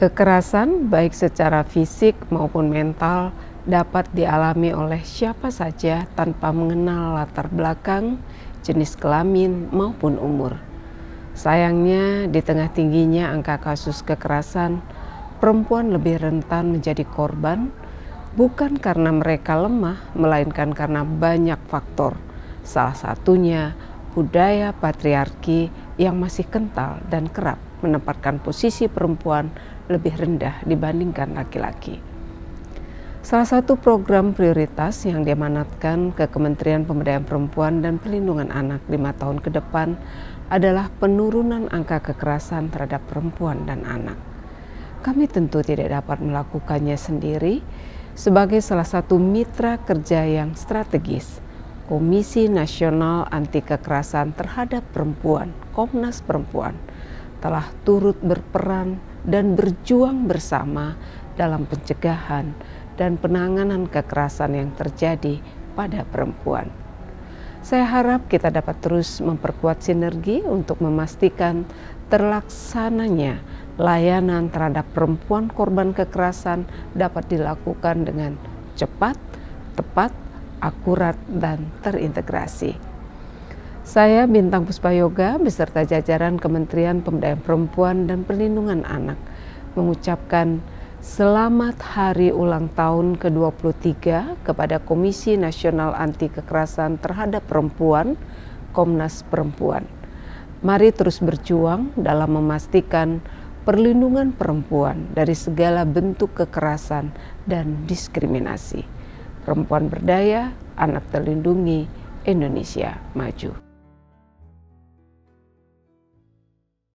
Kekerasan, baik secara fisik maupun mental, dapat dialami oleh siapa saja tanpa mengenal latar belakang, jenis kelamin, maupun umur. Sayangnya, di tengah tingginya angka kasus kekerasan, perempuan lebih rentan menjadi korban, bukan karena mereka lemah, melainkan karena banyak faktor, salah satunya budaya patriarki yang masih kental dan kerap menempatkan posisi perempuan lebih rendah dibandingkan laki-laki. Salah satu program prioritas yang diamanatkan ke Kementerian Pemberdayaan Perempuan dan Perlindungan Anak lima tahun ke depan adalah penurunan angka kekerasan terhadap perempuan dan anak. Kami tentu tidak dapat melakukannya sendiri, sebagai salah satu mitra kerja yang strategis, Komisi Nasional Anti Kekerasan terhadap Perempuan, Komnas Perempuan, telah turut berperan dan berjuang bersama dalam pencegahan dan penanganan kekerasan yang terjadi pada perempuan. Saya harap kita dapat terus memperkuat sinergi untuk memastikan terlaksananya layanan terhadap perempuan korban kekerasan dapat dilakukan dengan cepat, tepat, akurat, dan terintegrasi. Saya Bintang Puspa Yoga beserta jajaran Kementerian Pemberdayaan Perempuan dan Perlindungan Anak mengucapkan selamat hari ulang tahun ke-23 kepada Komisi Nasional Anti Kekerasan Terhadap Perempuan, Komnas Perempuan. Mari terus berjuang dalam memastikan perlindungan perempuan dari segala bentuk kekerasan dan diskriminasi. Perempuan berdaya, anak terlindungi, Indonesia maju.